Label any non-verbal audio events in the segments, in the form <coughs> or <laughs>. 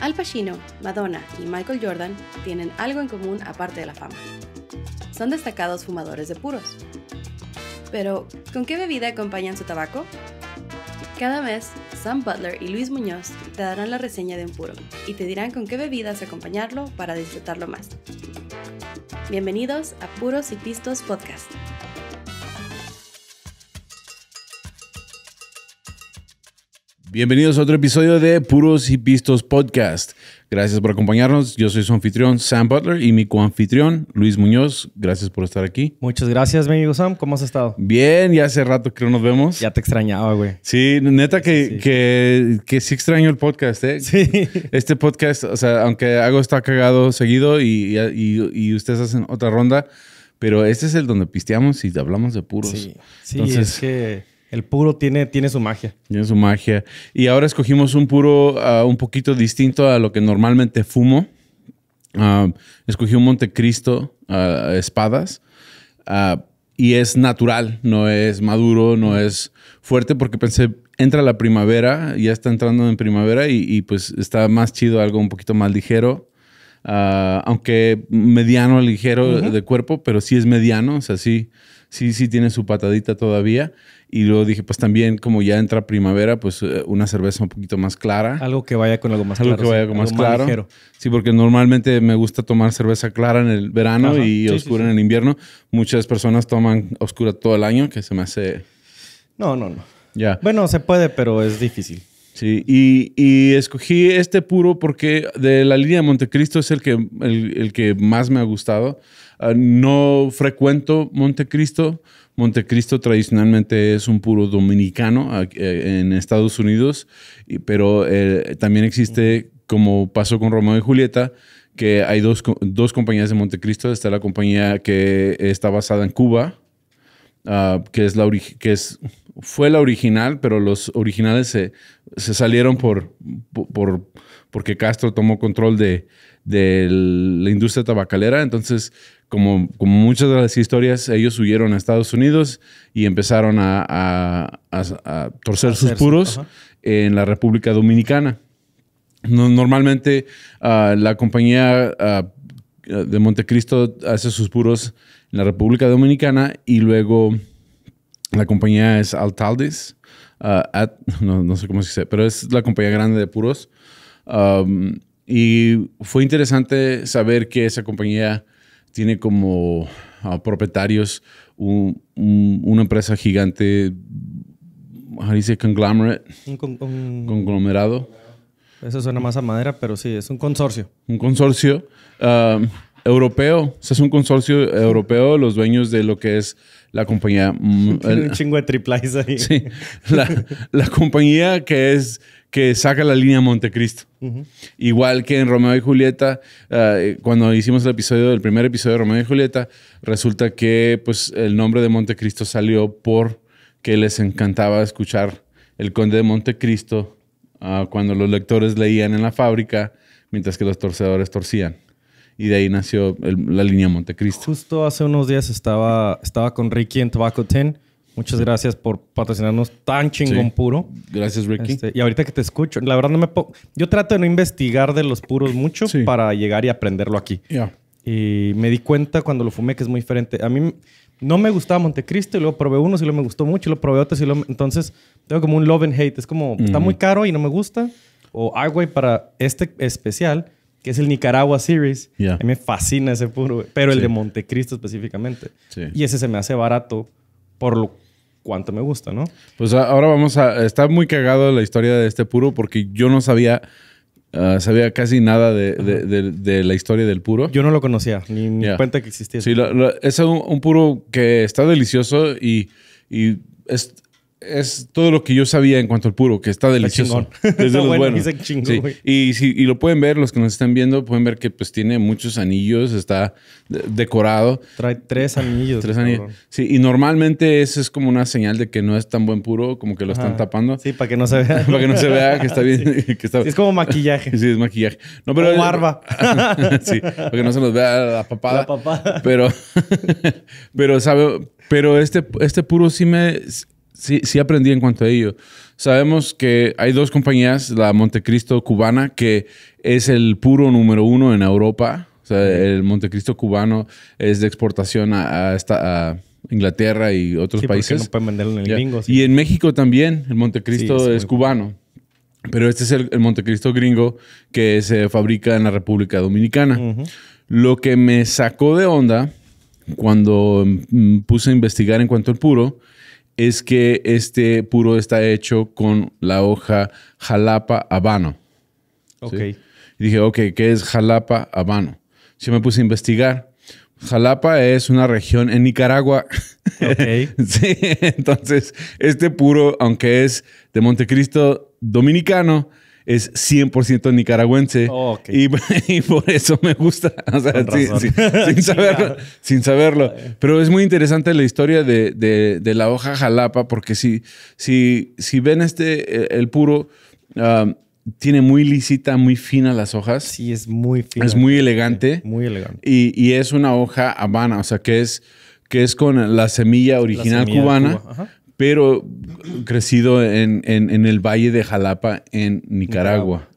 Al Pacino, Madonna y Michael Jordan tienen algo en común aparte de la fama. Son destacados fumadores de puros. Pero, ¿con qué bebida acompañan su tabaco? Cada mes, Sam Butler y Luis Muñoz te darán la reseña de un puro y te dirán con qué bebidas acompañarlo para disfrutarlo más. Bienvenidos a Puros y Pistos Podcast. Bienvenidos a otro episodio de Puros y Pistos Podcast. Gracias por acompañarnos. Yo soy su anfitrión Sam Butler y mi coanfitrión Luis Muñoz. Gracias por estar aquí. Muchas gracias, mi amigo Sam. ¿Cómo has estado? Bien, ya hace rato que no nos vemos. Ya te extrañaba, güey. Sí, neta que sí, que, sí extraño el podcast, ¿eh? Sí. Este podcast, o sea, aunque algo está cagado seguido y, y ustedes hacen otra ronda, pero este es el donde pisteamos y hablamos de puros. Sí, Entonces, es que el puro tiene, tiene su magia. Tiene su magia. Y ahora escogimos un puro ah, un poquito distinto a lo que normalmente fumo. Ah, escogí un Montecristo ah, espadas y es natural, no es maduro, no es fuerte porque pensé, entra la primavera, ya está entrando en primavera y, pues está más chido algo un poquito más ligero. aunque mediano, ligero de cuerpo, pero sí es mediano, o sea, sí, sí, sí tiene su patadita todavía y luego dije, pues también como ya entra primavera, pues eh, una cerveza un poquito más clara. Algo que vaya con algo más claro. Algo que vaya con sí, más claro. sí, porque normalmente me gusta tomar cerveza clara en el verano y oscura en el invierno. Muchas personas toman oscura todo el año, que se me hace... No, no, no. Ya. Bueno, se puede, pero es difícil. Sí, y, escogí este puro porque de la línea de Montecristo es el que, el, que más me ha gustado. Ah, no frecuento Montecristo. Montecristo tradicionalmente es un puro dominicano ah, eh, en Estados Unidos, pero eh, también existe, como pasó con Romeo y Julieta, que hay dos, dos compañías de Montecristo. Está la compañía que está basada en Cuba, Ah, que, es la que es, fue la original, pero los originales se, salieron por, porque Castro tomó control de, la industria tabacalera. Entonces, como, como, muchas de las historias, ellos huyeron a Estados Unidos y empezaron a, torcer sus puros en la República Dominicana. normalmente ah, la compañía ah, de Montecristo hace sus puros en la República Dominicana y luego la compañía es Altaldis. Uh, no, no, sé cómo se dice, pero es la compañía grande de puros. Um, y fue interesante saber que esa compañía tiene como uh, propietarios una empresa gigante, ¿cómo dice? Conglomerate. conglomerado. Eso suena más a madera, pero sí, es un consorcio. Un consorcio. Um, europeo. es un consorcio europeo, los dueños de lo que es la compañía. Mm, <laughs> un chingo de triplices ahí. Sí, la, compañía que es que saca la línea Montecristo. Igual que en Romeo y Julieta, eh, cuando hicimos el episodio, del primer episodio de Romeo y Julieta, resulta que pues, el nombre de Montecristo salió por que les encantaba escuchar el Conde de Montecristo ah, cuando los lectores leían en la fábrica mientras que los torcedores torcían. Y de ahí nació la línea Montecristo. Justo hace unos días estaba, estaba con Ricky en Tobacco Ten Muchas gracias por patrocinarnos tan chingón puro. Gracias, Ricky. Este, y ahorita que te escucho, la verdad no me puedo... Yo trato de no investigar de los puros mucho para llegar y aprenderlo aquí. Y me di cuenta cuando lo fumé que es muy diferente. A mí no me gustaba Montecristo y luego probé uno, sí lo me gustó mucho, y lo probé otro, sí lo... Entonces tengo como un love and hate. Es como, está muy caro y no me gusta. O, ay, güey, para este especial que es el Nicaragua Series. A mí me fascina ese puro, pero el de Montecristo específicamente. Y ese se me hace barato por lo cuanto me gusta, ¿no? Pues ahora vamos a... Está muy cagado la historia de este puro porque yo no sabía... Ah, sabía casi nada de, la historia del puro. Yo no lo conocía, ni me cuenta que existía. Sí, es un, puro que está delicioso y, y es, es todo lo que yo sabía en cuanto al puro, que está delicioso. <laughs> es bueno, Chingón, y, y lo pueden ver, los que nos están viendo, pueden ver que pues tiene muchos anillos, está decorado. Trae tres anillos. Tres anillos. Sí, y normalmente eso es como una señal de que no es tan buen puro, como que lo están tapando. Sí, para que no se vea. <laughs> para que no se vea que está <laughs> bien. que está... es como maquillaje. sí, es maquillaje. No, pero... barba. sí, para que no se nos vea la papada. La papada. Pero, pero, sabe, pero este, este puro sí me sí, sí aprendí en cuanto a ello. Sabemos que hay dos compañías, la Montecristo cubana, que es el puro número uno en Europa. O sea, el Montecristo cubano es de exportación a, Inglaterra y otros países. Y en México también, el Montecristo es, cubano. Pero este es el, Montecristo gringo que se fabrica en la República Dominicana. Lo que me sacó de onda cuando mm, puse a investigar en cuanto al puro es que este puro está hecho con la hoja Jalapa Habano. Ok. Y dije, ok, ¿qué es Jalapa Habano? Yo me puse a investigar. Jalapa es una región en Nicaragua. Okay. <laughs> sí, entonces, este puro, aunque es de Montecristo dominicano, es 100% nicaragüense. <laughs> y, por eso me gusta, sin, saberlo. Pero es muy interesante la historia de, la hoja jalapa, porque si, si, si ven este, el puro, tiene muy lisita, muy fina las hojas. Sí, es muy fina. Es muy elegante. muy elegante. Y, es una hoja habana, o sea, que es, que es con la semilla original cubana pero crecido en, el valle de Jalapa, en Nicaragua.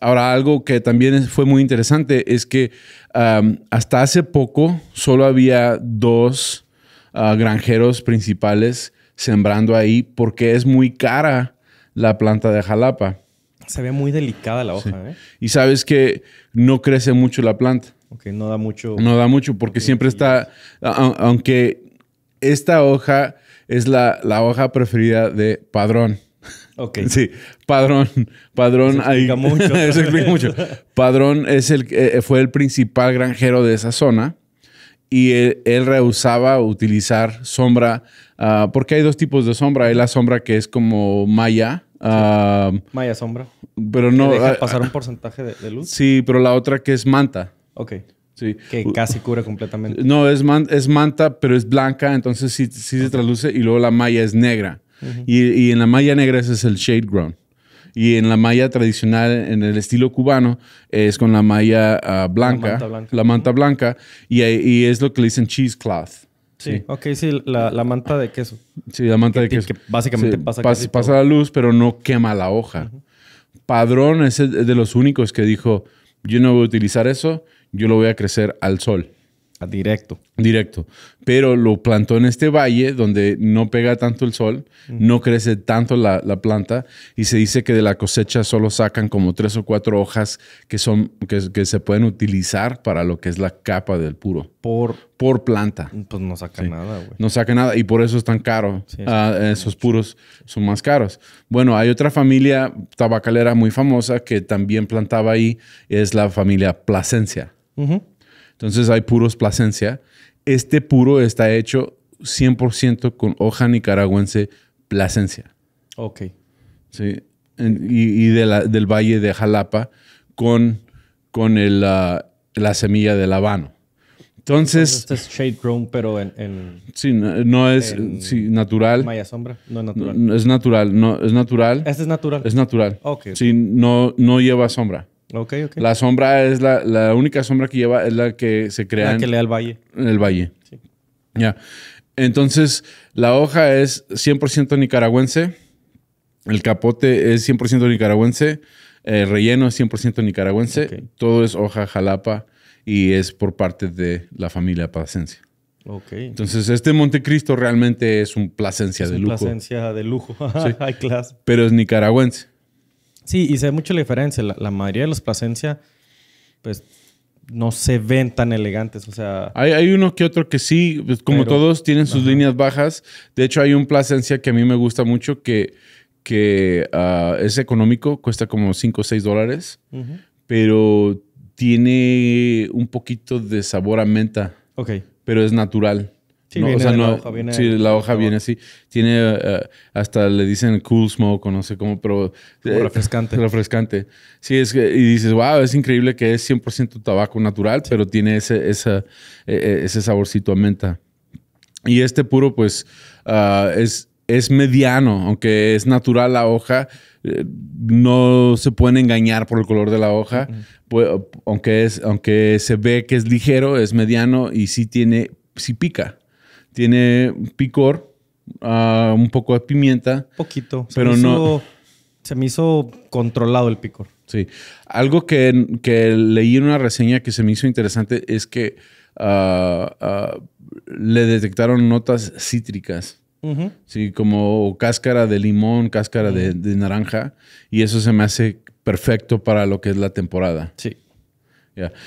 Ahora, algo que también fue muy interesante es que hasta hace poco solo había dos ah, granjeros principales sembrando ahí porque es muy cara la planta de Jalapa. Se ve muy delicada la hoja. ¿eh? Y sabes que no crece mucho la planta. Ok, no da mucho. No da mucho porque siempre está, aunque esta hoja es la, hoja preferida de Padrón. Ok. <laughs> Sí, Padrón. Padrón explica mucho. <laughs> Eso explica mucho. Padrón es el, eh, eh, fue el principal granjero de esa zona y él, rehusaba utilizar sombra, ah, porque hay dos tipos de sombra. Hay la sombra que es como maya. Ah, maya sombra. Pero no. Deja ah, pasar un porcentaje de, de, luz. Sí, pero la otra que es manta. Ok. Que casi cura completamente. No, es, es manta, pero es blanca, entonces sí, se traduce y luego la malla es negra. y, en la malla negra ese es el shade ground. Y en la malla tradicional, en el estilo cubano, es con la malla ah, blanca, la manta blanca, y, y, es lo que le dicen cheesecloth. Sí. sí, ok, sí, la, manta de queso. Sí, la manta de queso. Que básicamente pasa, pasa la luz, pero no quema la hoja. Padrón es de los únicos que dijo, yo no voy a utilizar eso, yo lo voy a crecer al sol. A ah, directo. Directo. Pero lo plantó en este valle donde no pega tanto el sol, no crece tanto la, planta y se dice que de la cosecha solo sacan como tres o cuatro hojas que, son, que, se pueden utilizar para lo que es la capa del puro. Por, por planta. Pues no saca nada, güey. No saca nada y por eso es tan caro. Ah, esos puros son más caros. Bueno, hay otra familia tabacalera muy famosa que también plantaba ahí, es la familia Plasencia. Entonces hay puros Plasencia. Este puro está hecho 100% con hoja nicaragüense placencia Ok. Sí. y, del valle de Jalapa con, con ah, la semilla de habano. Entonces, este es shade grown, pero en, sí, no, es sí, natural. sombra, no es natural. No, es natural, no es natural. Este es natural. Es natural. Sí, no, no lleva sombra. La sombra es la, única sombra que lleva, es la que se crea. en, el valle. En el valle. Ya. Entonces, la hoja es 100% nicaragüense. El capote es 100% nicaragüense. El relleno es 100% nicaragüense. Todo es hoja jalapa y es por parte de la familia Placencia. Okay. Entonces, este Montecristo realmente es un Placencia de lujo. de lujo. High Pero es nicaragüense. Sí, y se ve mucho la diferencia. La, mayoría de los Plasencia, pues, no se ven tan elegantes. O sea. Hay, uno que otro que sí, pues, como todos, tienen sus líneas bajas. De hecho, hay un Plasencia que a mí me gusta mucho que, que ah, es económico, cuesta como 5 o 6 dólares, pero tiene un poquito de sabor a menta. Pero es natural. Sí, la hoja viene. así. Tiene eh, hasta le dicen cool smoke o no sé cómo, pero. Eh, refrescante. <laughs> refrescante. Sí, es y dices, wow, es increíble que es 100% tabaco natural, pero tiene ese, e, e, ese saborcito a menta. Y este puro, pues, ah, es, es mediano, aunque es natural la hoja, eh, no se pueden engañar por el color de la hoja. aunque, es, aunque se ve que es ligero, es mediano y sí tiene, sí pica. Tiene picor, ah, un poco de pimienta. Poquito. Pero no. se me hizo controlado el picor. Sí. Algo que, leí en una reseña que se me hizo interesante es que ah, ah, le detectaron notas cítricas. Sí, como cáscara de limón, cáscara de naranja. Y eso se me hace perfecto para lo que es la temporada. Sí.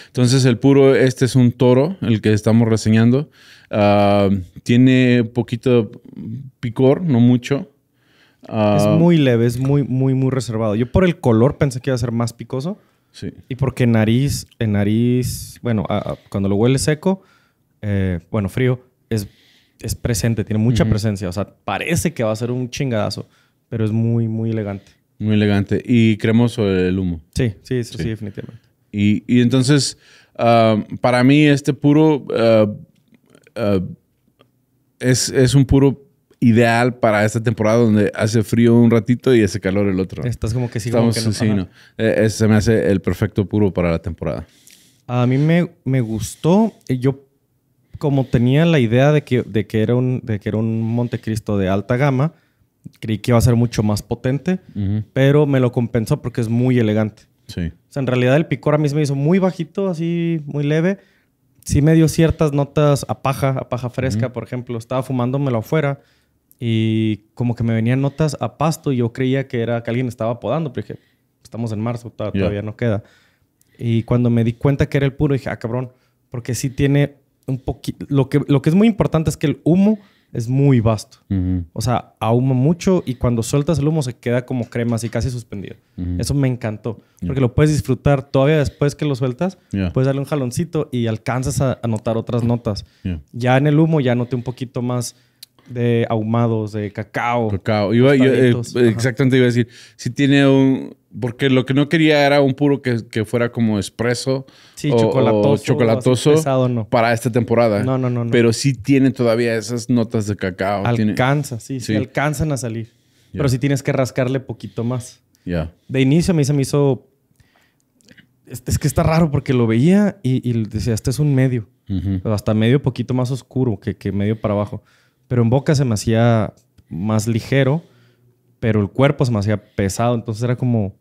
Entonces el puro, este es un toro, el que estamos reseñando. Ah, tiene poquito picor, no mucho. Ah, es muy leve, es muy, muy, muy reservado. Yo por el color pensé que iba a ser más picoso. Sí. Y porque nariz, en nariz, bueno, cuando lo huele seco, eh, bueno, frío, es, es presente, tiene mucha presencia. O sea, parece que va a ser un chingadazo, pero es muy, muy elegante. Muy elegante. Y cremoso el humo. Sí, sí, sí definitivamente. Y, entonces, ah, para mí, este puro ah, ah, es, un puro ideal para esta temporada donde hace frío un ratito y hace calor el otro. Estás como que sí, Estamos, como e, se me hace el perfecto puro para la temporada. A mí me, me gustó. Eh, yo como tenía la idea de que, de que, era, un, de que era un Montecristo de alta gama, creí que iba a ser mucho más potente, pero me lo compensó porque es muy elegante. O sea, en realidad el picor a mí se me hizo muy bajito, así, muy leve. Sí me dio ciertas notas a paja, a paja fresca, por ejemplo. Estaba fumándomelo afuera y como que me venían notas a pasto y yo creía que era que alguien estaba podando, pero dije, estamos en marzo, todavía no queda. Y cuando me di cuenta que era el puro, dije, ah, cabrón, porque sí tiene un poquito... Lo que, lo que es muy importante es que el humo es muy vasto. O sea, ahuma mucho y cuando sueltas el humo se queda como crema, así casi suspendido. Eso me encantó, porque lo puedes disfrutar todavía después que lo sueltas, puedes darle un jaloncito y alcanzas a, notar otras notas. Ya en el humo ya noté un poquito más de ahumados, de cacao. Cacao. Eh, exactamente iba a decir, si tiene un... Porque lo que no quería era un puro que, fuera como espresso sí, o chocolatoso, chocolatoso para esta temporada. No, no, no, Pero sí tiene todavía esas notas de cacao. Alcanza, sí, sí, alcanzan a salir. Pero sí tienes que rascarle poquito más. Ya. De inicio a mí me hizo... Es que está raro porque lo veía y, decía, este es un medio. Hasta medio poquito más oscuro que medio para abajo. Pero en boca se me hacía más ligero, pero el cuerpo se me hacía pesado. Entonces era como,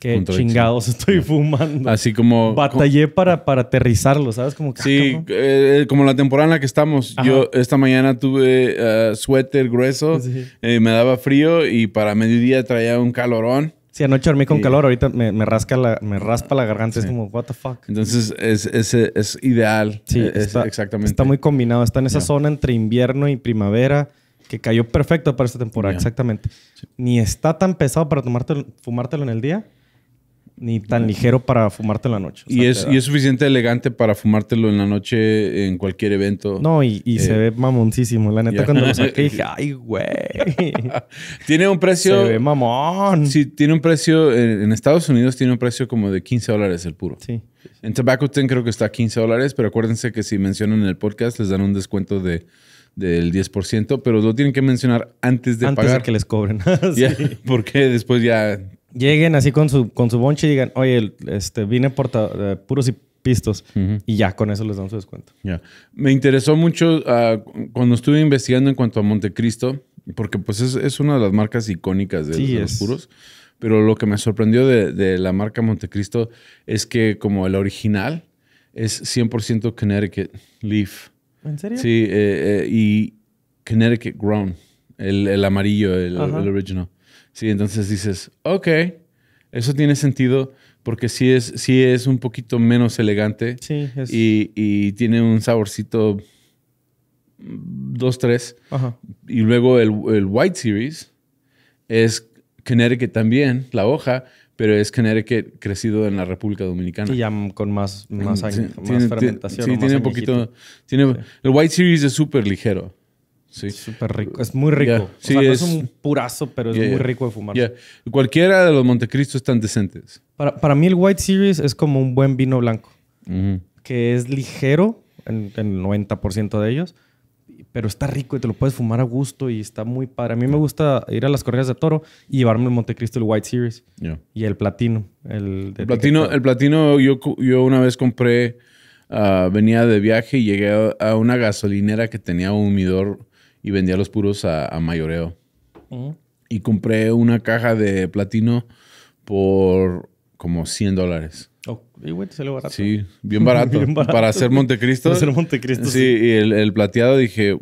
que chingados estoy fumando. Así como. Batallé para, para aterrizarlo, ¿sabes? Como ah, Sí, eh, como la temporada en la que estamos. Yo esta mañana tuve eh, suéter grueso, eh, me daba frío y para mediodía traía un calorón. Si anoche dormí con calor, ahorita me, rasca la, me raspa la garganta, es como, what the fuck. Entonces es, es, ideal. Sí, eh, está, exactamente. Está muy combinado, está en esa zona entre invierno y primavera que cayó perfecto para esta temporada, exactamente. Ni está tan pesado para tomártelo, fumártelo en el día ni tan ligero para fumarte en la noche. y, es, es suficiente elegante para fumártelo en la noche en cualquier evento. No, y, se eh, ve mamoncísimo. La neta, cuando lo saqué <laughs> dije, ay, güey. <laughs> tiene un precio. Se ve mamón. Sí, tiene un precio. En, Estados Unidos tiene un precio como de 15 dólares el puro. Sí. En Tobacco Ten creo que está a 15 dólares, pero acuérdense que si mencionan en el podcast les dan un descuento de del 10%, pero lo tienen que mencionar antes de pagar. de que les cobren. <laughs> porque después ya lleguen así con su, con su bonche y digan, oye, este, vine por eh, puros y pistos. Y ya con eso les dan su descuento. Ya. Me interesó mucho ah, cuando estuve investigando en cuanto a Montecristo, porque pues es, una de las marcas icónicas de, los puros. Pero lo que me sorprendió de, la marca Montecristo es que como el original es 100% Connecticut Leaf. ¿En serio? Sí, eh, eh, y Connecticut Grown, el, el amarillo, el original. Sí, entonces dices, ok, eso tiene sentido porque sí es, sí es un poquito menos elegante y, tiene un saborcito 2-3. Mm, y luego el, White Series es Connecticut también, la hoja, pero es Connecticut crecido en la República Dominicana. Y ya con más, fermentación. Sí, tiene un poquito. Tiene, El White Series es súper ligero. Es súper rico. Es muy rico. es... un purazo, pero es muy rico de fumar. Cualquiera de los Montecristo están decentes. Para, mí el White Series es como un buen vino blanco, que es ligero en, el 90% de ellos, pero está rico y te lo puedes fumar a gusto y está muy padre. A mí me gusta ir a las correas de toro y llevarme el Montecristo, el White Series y el platino. El, platino, el platino yo, yo una vez compré, ah, venía de viaje y llegué a una gasolinera que tenía un humidor y vendía los puros a, mayoreo. Y compré una caja de platino por como 100 dólares. y güey, te salió barato. Sí, <laughs> bien barato. Para hacer Montecristo. Para hacer Montecristo. Sí, y el, plateado dije,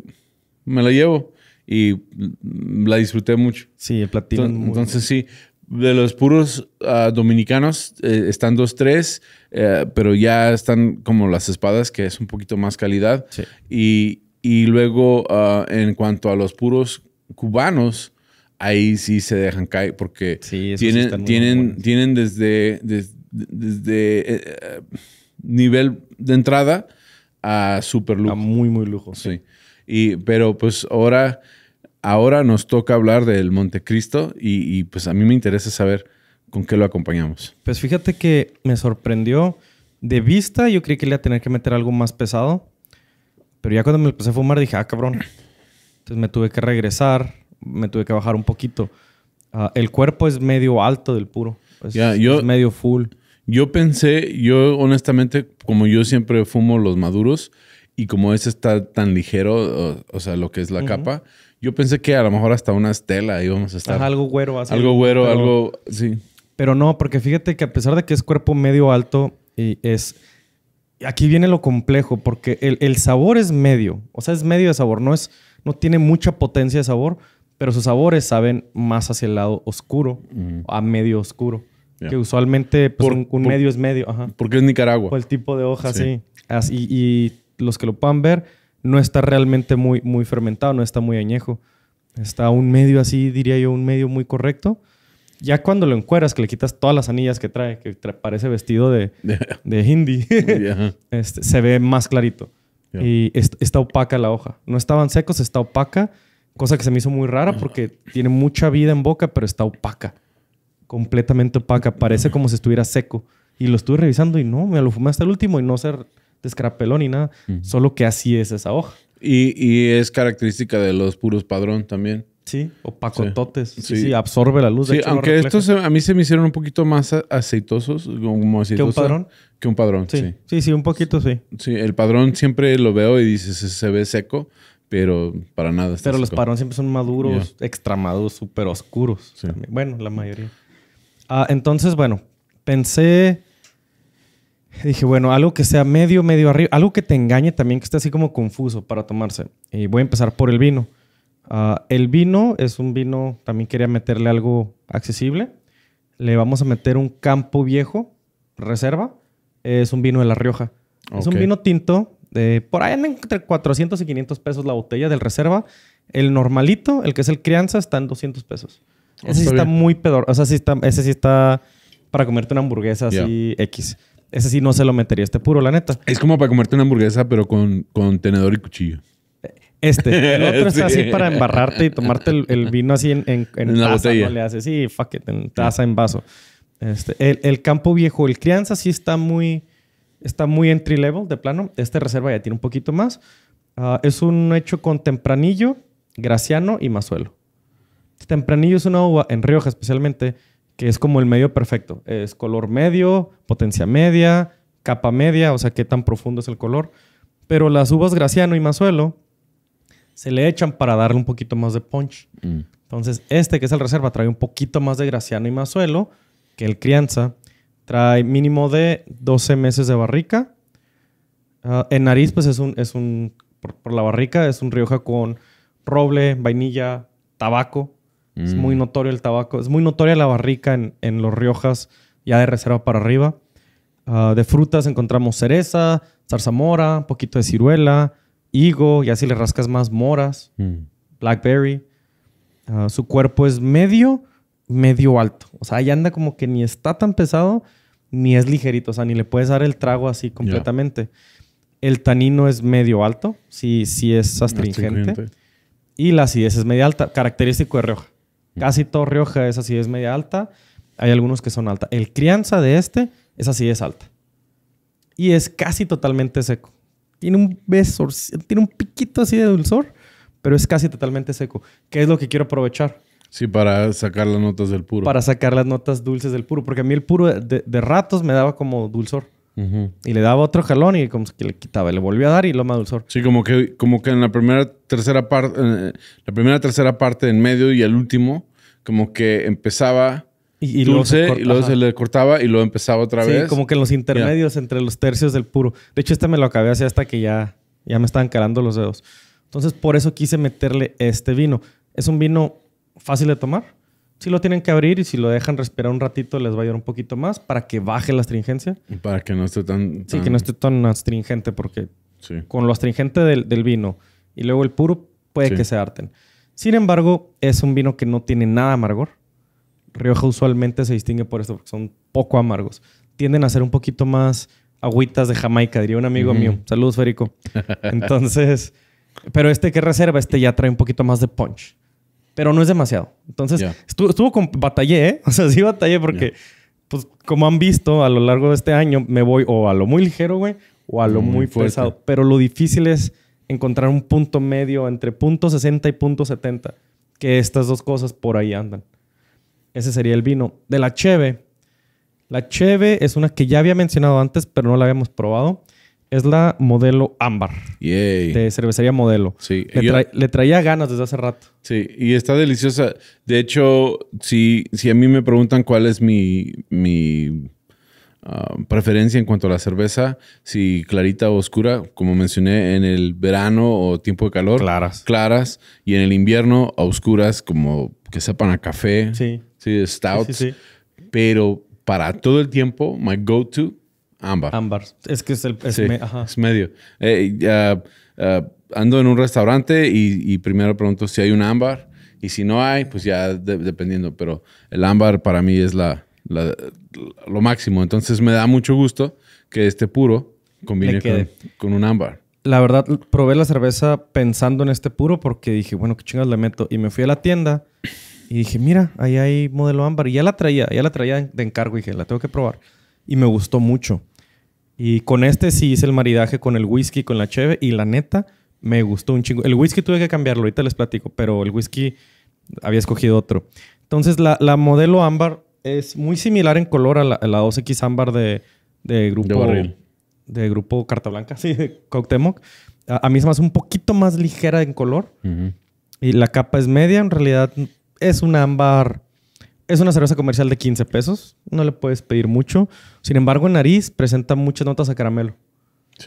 me la llevo. Y la disfruté mucho. Sí, el platino. Entonces, sí, de los puros ah, dominicanos eh, están dos, tres, eh, pero ya están como las espadas, que es un poquito más calidad. Sí. Y, y luego, ah, en cuanto a los puros cubanos, ahí sí se dejan caer porque tienen, tienen, tienen desde, desde, eh, nivel de entrada a super lujo. A muy, muy lujo. Sí. Y, pero pues ahora, ahora nos toca hablar del Montecristo y, y pues a mí me interesa saber con qué lo acompañamos. Pues fíjate que me sorprendió. De vista, yo creí que le iba a tener que meter algo más pesado. Pero ya cuando me empecé a fumar dije, ah, cabrón. Entonces me tuve que regresar, me tuve que bajar un poquito. Ah, el cuerpo es medio alto del puro. Es, yo, medio full. Yo pensé, yo honestamente, como yo siempre fumo los maduros y como ese está tan ligero, o, sea, lo que es la capa, yo pensé que a lo mejor hasta una estela íbamos a estar. algo güero. Así, algo güero, algo, sí. Pero no, porque fíjate que a pesar de que es cuerpo medio alto y es aquí viene lo complejo, porque el, sabor es medio, o sea, es medio de sabor, no, es, no tiene mucha potencia de sabor, pero sus sabores saben más hacia el lado oscuro, a medio oscuro. Que usualmente pues, por, un, medio es medio. Porque es Nicaragua. el tipo de hoja, sí. Y, los que lo puedan ver, no está realmente muy, muy fermentado, no está muy añejo. Está un medio así, diría yo, un medio muy correcto. Ya cuando lo encueras, que le quitas todas las anillas que trae, que parece vestido de, <laughs> hindi, <laughs> este, se ve más clarito. Y está opaca la hoja. No estaban secos, está opaca, cosa que se me hizo muy rara porque tiene mucha vida en boca, pero está opaca. Completamente opaca. Parece como si estuviera seco. Y lo estuve revisando y no, me lo fumé hasta el último y no se descrapeló ni nada. Solo que así es esa hoja. y es característica de los puros padrón también. Sí, opacototes. Sí, sí, absorbe la luz. Sí, aunque estos a mí se me hicieron un poquito más aceitosos, como ¿Que un padrón? Que un padrón, sí. sí. Sí, un poquito, sí. Sí, el padrón siempre lo veo y dices, se, ve seco, pero para nada. pero los padrón siempre son maduros, yeah. super súper oscuros. Sí. Bueno, la mayoría. Ah, entonces, bueno, pensé. Dije, bueno, algo que sea medio, medio arriba, algo que te engañe también, que esté así como confuso para tomarse. Y voy a empezar por el vino. Ah, el vino es un vino, también quería meterle algo accesible. Le vamos a meter un campo viejo, reserva. Es un vino de La Rioja. Es un vino tinto, por ahí entre 400 y 500 pesos la botella del reserva. El normalito, el que es el crianza, está en 200 pesos. Oh, ese sí está muy pedor. O sea, está, ese sí está para comerte una hamburguesa así X. Ese sí no se lo metería este puro, la neta. Es como para comerte una hamburguesa, pero con, con tenedor y cuchillo. Este. <laughs> El otro es está así para embarrarte y tomarte el, vino así en, en, en, taza. Botella. le haces, sí, fuck it, en taza, en vaso. Este, el, campo viejo, el crianza sí está muy, está muy entry level de plano. Este reserva ya tiene un poquito más. Ah, es un hecho con tempranillo, graciano y mazuelo. Tempranillo es una uva en Rioja especialmente que es como el medio perfecto. Es color medio, potencia media, capa media, o sea, qué tan profundo es el color. Pero las uvas graciano y mazuelo se le echan para darle un poquito más de punch. Mm. Entonces, este que es el reserva trae un poquito más de Graciano y Mazuelo que el crianza. Trae mínimo de 12 meses de barrica. Ah, en nariz, pues es un, es un por, la barrica, es un Rioja con roble, vainilla, tabaco. Es mm. muy notorio el tabaco. Es muy notoria la barrica en, los Riojas ya de reserva para arriba. Ah, de frutas encontramos cereza, zarzamora, un poquito de ciruela, higo, ya si le rascas más moras, mm. blackberry. Ah, su cuerpo es medio, medio alto. O sea, ya anda como que ni está tan pesado ni es ligerito. O sea, ni le puedes dar el trago así completamente. El tanino es medio alto, sí, sí es astringente. Y la acidez es media alta, característico de Rioja. Mm. Casi todo Rioja es acidez media alta. Hay algunos que son alta. El crianza de este es acidez alta. Y es casi totalmente seco tiene un beso, tiene un piquito así de dulzor, pero es casi totalmente seco. ¿Qué es lo que quiero aprovechar? Sí, para sacar las notas del puro. Para sacar las notas dulces del puro, porque a mí el puro de, ratos me daba como dulzor. Y le daba otro jalón y como que le quitaba, le volvía a dar y lo más dulzor. Sí, como que, como que en la primera, tercera parte, eh, la primera, tercera parte en medio y el último, como que empezaba y, dulce, luego, se, y luego se le cortaba y lo empezaba otra vez. Sí, como que en los intermedios entre los tercios del puro. De hecho, este me lo acabé así hasta que ya, ya me estaban calando los dedos. Entonces, por eso quise meterle este vino. Es un vino fácil de tomar. Si sí lo tienen que abrir y si lo dejan respirar un ratito, les va a ayudar un poquito más para que baje la astringencia. Y para que no esté tan, Sí, que no esté tan astringente, porque con lo astringente del, del, vino y luego el puro, puede que se harten. Sin embargo, es un vino que no tiene nada amargor. Rioja usualmente se distingue por esto, porque son poco amargos. Tienden a ser un poquito más agüitas de Jamaica, diría un amigo mío. Saludos, Férico. Entonces, pero este que reserva, este ya trae un poquito más de punch. Pero no es demasiado. Entonces, estuvo, con... Batallé, ¿eh? O sea, sí batallé porque, pues, como han visto, a lo largo de este año me voy o a lo muy ligero, güey, o a lo muy, pesado. Pero lo difícil es encontrar un punto medio entre punto 60 y punto 70. Que estas dos cosas por ahí andan. Ese sería el vino. De la Cheve. La Cheve es una que ya había mencionado antes, pero no la habíamos probado. Es la modelo ámbar. Yay. De cervecería modelo. Sí. Le, le, traía ganas desde hace rato. Sí, y está deliciosa. De hecho, si, si a mí me preguntan cuál es mi, mi ah, preferencia en cuanto a la cerveza, si clarita o oscura, como mencioné, en el verano o tiempo de calor. Claras. Claras. Y en el invierno, oscuras, como que sepan a café. Sí. Pero para todo el tiempo, my go-to, ámbar. Ámbar. Es que es el... Es, medio. Eh, eh, ando en un restaurante y, primero pregunto si hay un ámbar. Y si no hay, pues ya dependiendo. Pero el ámbar para mí es la, lo máximo. Entonces me da mucho gusto que este puro combine con, con un ámbar la verdad, probé la cerveza pensando en este puro porque dije, bueno, qué chingas le meto. Y me fui a la tienda y dije, mira, ahí hay modelo ámbar. Y ya la traía, ya la traía de encargo. Y dije, la tengo que probar. Y me gustó mucho. Y con este sí hice el maridaje con el whisky, con la cheve. Y la neta, me gustó un chingo. El whisky tuve que cambiarlo, ahorita les platico. Pero el whisky había escogido otro. Entonces, la, la modelo ámbar es muy similar en color a la, 2X ámbar de, de grupo... De, de grupo Carta Blanca, <laughs> sí, de Coctemoc. A, mí es más un poquito más ligera en color. Y la capa es media, en realidad es un ámbar, es una cerveza comercial de 15 pesos, no le puedes pedir mucho. Sin embargo, en nariz presenta muchas notas a caramelo.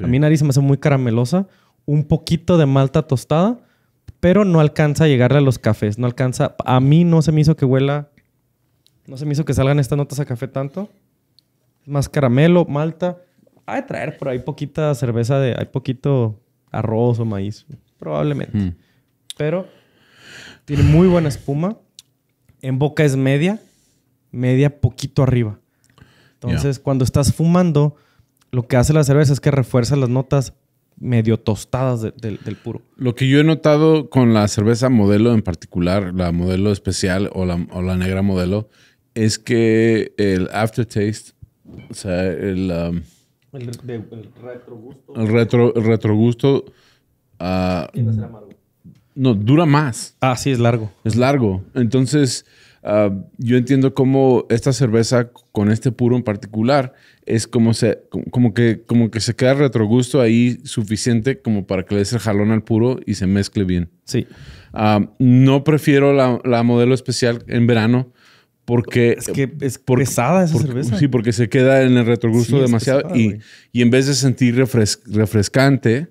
A mí nariz me hace muy caramelosa, un poquito de malta tostada, pero no alcanza a llegarle a los cafés, no alcanza, a mí no se me hizo que huela, no se me hizo que salgan estas notas a café tanto. Más caramelo, malta. Hay que traer por ahí poquita cerveza de, hay poquito arroz o maíz, probablemente. Hmm. Pero tiene muy buena espuma. En boca es media, media poquito arriba. Entonces, cuando estás fumando, lo que hace la cerveza es que refuerza las notas medio tostadas del puro. Lo que yo he notado con la cerveza modelo en particular, la modelo especial o la, negra modelo, es que el aftertaste, o sea, el... Um, el, retrogusto. El retro, retrogusto. Ah, no, dura más. Ah, sí, es largo. Es largo. Entonces, ah, yo entiendo cómo esta cerveza con este puro en particular es como, se, como, que, como que se queda retrogusto ahí suficiente como para que le des el jalón al puro y se mezcle bien. Sí. Ah, no prefiero la, modelo especial en verano porque... Es que es pesada esa cerveza. Sí, porque se queda en el retrogusto demasiado y, en vez de sentir refrescante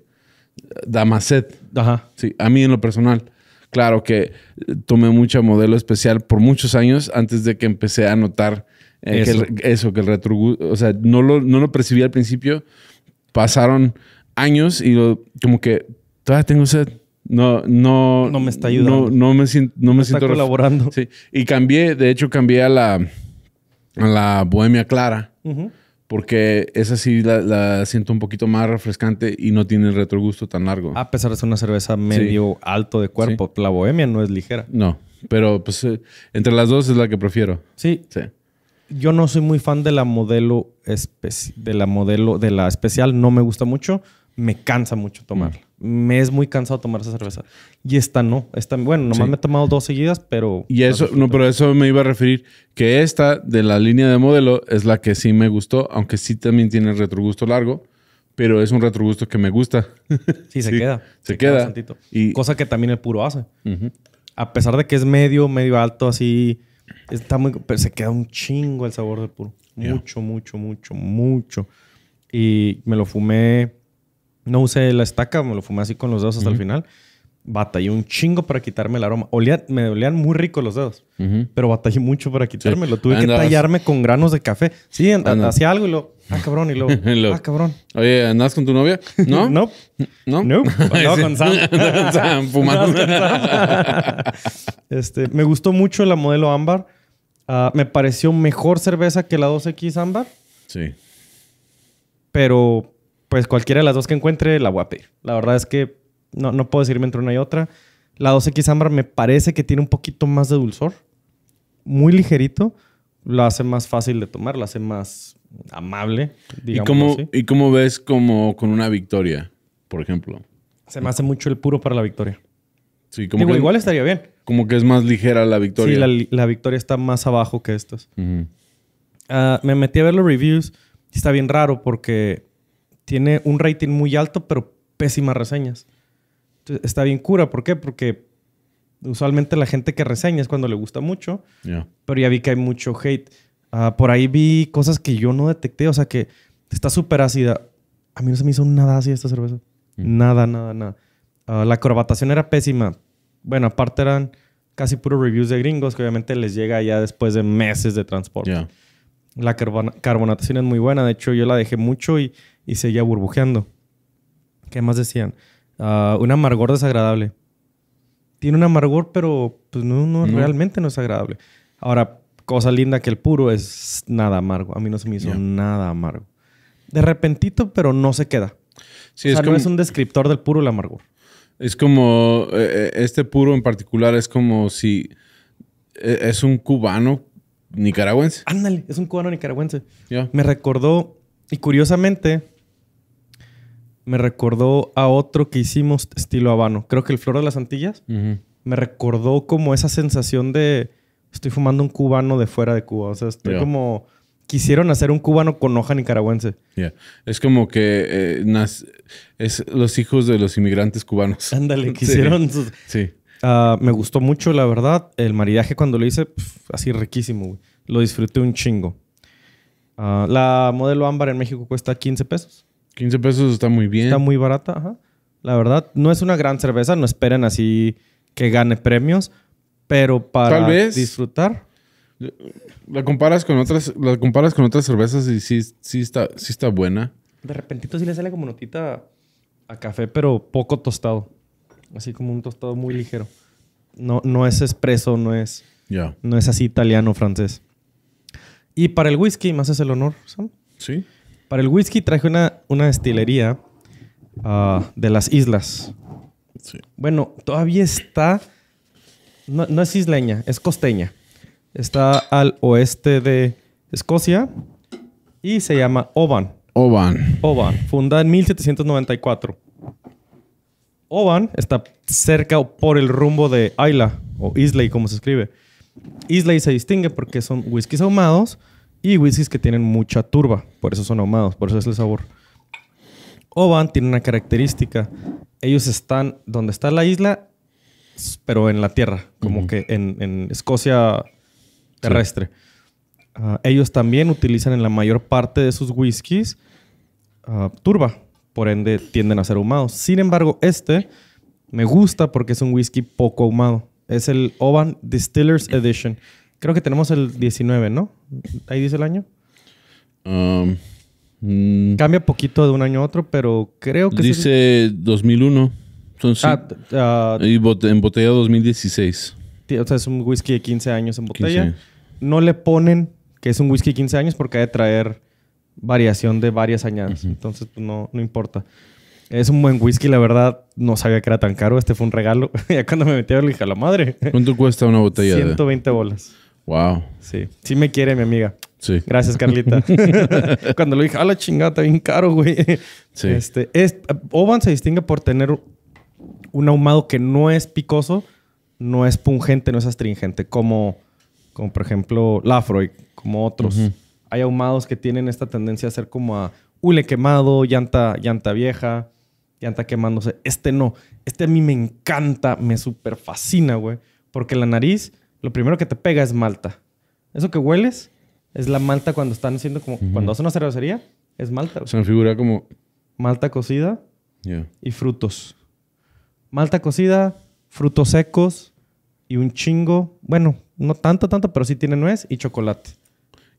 Damaset. Ajá. Sí, a mí en lo personal. Claro que tomé mucha modelo especial por muchos años antes de que empecé a notar eh, eso. Que el, eso. O sea, no lo, no lo percibí al principio. Pasaron años y como que todavía tengo sed. No, no... No me está ayudando. No, me, siento... No me, siento colaborando. Sí. Y cambié, de hecho cambié a la, a la Bohemia Clara. Uh porque esa sí la, siento un poquito más refrescante y no tiene el retrogusto tan largo. A pesar de ser una cerveza medio alto de cuerpo, la bohemia no es ligera. No, pero pues eh, entre las dos es la que prefiero. Sí. Sí. Yo no soy muy fan de la modelo de la modelo de la especial, no me gusta mucho, me cansa mucho tomarla me es muy cansado tomar esa cerveza. Y esta no. Esta, bueno, nomás me he tomado dos seguidas, pero... Y eso, no, pero eso me iba a referir, que esta de la línea de modelo es la que sí me gustó, aunque sí también tiene retrogusto largo, pero es un retrogusto que me gusta. <laughs> Sí, se <laughs> queda. Se, queda. y... Cosa que también el puro hace. A pesar de que es medio, medio alto, así, está muy, pero se queda un chingo el sabor del puro. Mucho, mucho, mucho, mucho. Y me lo fumé no usé la estaca, me lo fumé así con los dedos hasta el final. Batallé un chingo para quitarme el aroma. me olían muy ricos los dedos, pero batallé mucho para quitármelo. Tuve que tallarme con granos de café. Sí, hacía algo y lo. Ah, cabrón, y luego. <laughs> Ah, cabrón. Oye, ¿andás con tu novia? No. <laughs> no. No. No. <laughs> con Sam. fumando. este, me gustó mucho la modelo ámbar. Ah, me pareció mejor cerveza que la 2X ámbar. Sí. Pero pues cualquiera de las dos que encuentre la voy La verdad es que no, puedo decirme entre una y otra. La 2X Sambra me parece que tiene un poquito más de dulzor, muy ligerito. Lo hace más fácil de tomar, Lo hace más amable. ¿Y cómo, ¿Y cómo ves como con una victoria, por ejemplo? Se me hace mucho el puro para la victoria. Sí, como igual estaría bien. Como que es más ligera la victoria. Sí, la, victoria está más abajo que estas. Ah, me metí a ver los reviews. Está bien raro porque tiene un rating muy alto, pero pésimas reseñas. está bien cura, ¿por qué? Porque usualmente la gente que reseña es cuando le gusta mucho, pero ya vi que hay mucho hate. Ah, por ahí vi cosas que yo no detecté, o sea que está súper ácida. A mí no se me hizo nada ácida esta cerveza. Mm. Nada, nada, nada. Ah, la corbatación era pésima. Bueno, aparte eran casi puros reviews de gringos que obviamente les llega ya después de meses de transporte. La carbonatación es muy buena. De hecho, yo la dejé mucho y y seguía burbujeando. ¿Qué más decían? Ah, un amargor desagradable. Tiene un amargor, pero pues, no, realmente no es agradable. Ahora, cosa linda que el puro es nada amargo. A mí no se me hizo nada amargo. De repentito, pero no se queda. Sí, es es un descriptor del puro el amargor. Es como, eh, eh, este puro en particular es como si e, es un cubano nicaragüense. Ándale, es un cubano nicaragüense. Me recordó, y curiosamente, me recordó a otro que hicimos estilo habano. Creo que el Flor de las Antillas me recordó como esa sensación de estoy fumando un cubano de fuera de Cuba. O sea, estoy como quisieron hacer un cubano con hoja nicaragüense. Es como que eh, es los hijos de los inmigrantes cubanos. <laughs> Ándale, quisieron. Sí. Ah, me gustó mucho, la verdad. El maridaje cuando lo hice, así riquísimo, Lo disfruté un chingo. Ah, la modelo ámbar en México cuesta 15 pesos. 15 pesos está muy bien. Está muy barata, ajá. La verdad, no es una gran cerveza, no esperen así que gane premios, pero para disfrutar. La comparas con otras, la comparas con otras cervezas y sí, sí, está, sí está buena. De repentito sí le sale como notita a café, pero poco tostado. Así como un tostado muy ligero. No, no es espresso, no es. No es así italiano francés. Y para el whisky, más es el honor, Sam. Sí. Para el whisky traje una, una destilería ah, de las islas. Bueno, todavía está. No, es isleña, es costeña. Está al oeste de Escocia y se llama Oban. Oban. Oban, fundada en 1794. Oban está cerca o por el rumbo de Isla o Islay, como se escribe. Islay se distingue porque son whiskies ahumados y whiskies que tienen mucha turba, por eso son ahumados, por eso es el sabor. Oban tiene una característica. Ellos están donde está la isla, pero en la tierra, como que en, Escocia terrestre. Ah, ellos también utilizan en la mayor parte de sus whiskies ah, turba, por ende tienden a ser ahumados. Sin embargo, este me gusta porque es un whisky poco ahumado. Es el Oban Distillers Edition. Creo que tenemos el 19, ¿no? Ahí dice el año. Um, mm. Cambia poquito de un año a otro, pero creo que... Dice 2001. Son ah, ah y en botella 2016. O sea, es un whisky de 15 años en botella. No le ponen que es un whisky de 15 años porque hay de traer variación de varias añadas. Entonces, pues, no, importa. Es un buen whisky, la verdad. No sabía que era tan caro. Este fue un regalo. <laughs> ya cuando me metí a dije a la madre. ¿Cuánto cuesta una botella? 120 bolas. Wow. Sí, sí me quiere mi amiga. Sí. Gracias, Carlita. <laughs> <laughs> Cuando lo dije, a la chingada, está bien caro, güey. Sí. Este, Oban se distingue por tener un ahumado que no es picoso, no es pungente, no es astringente, como, como por ejemplo Lafroy, como otros. Hay ahumados que tienen esta tendencia a ser como a hule quemado, llanta, llanta vieja, llanta quemándose. Este no. Este a mí me encanta, me súper fascina, güey. Porque la nariz lo primero que te pega es malta. Eso que hueles es la malta cuando están haciendo como. Cuando hacen una cervecería, es malta. Se me figura como. Malta cocida y frutos. Malta cocida, frutos secos y un chingo. Bueno, no tanto, tanto, pero sí tiene nuez y chocolate.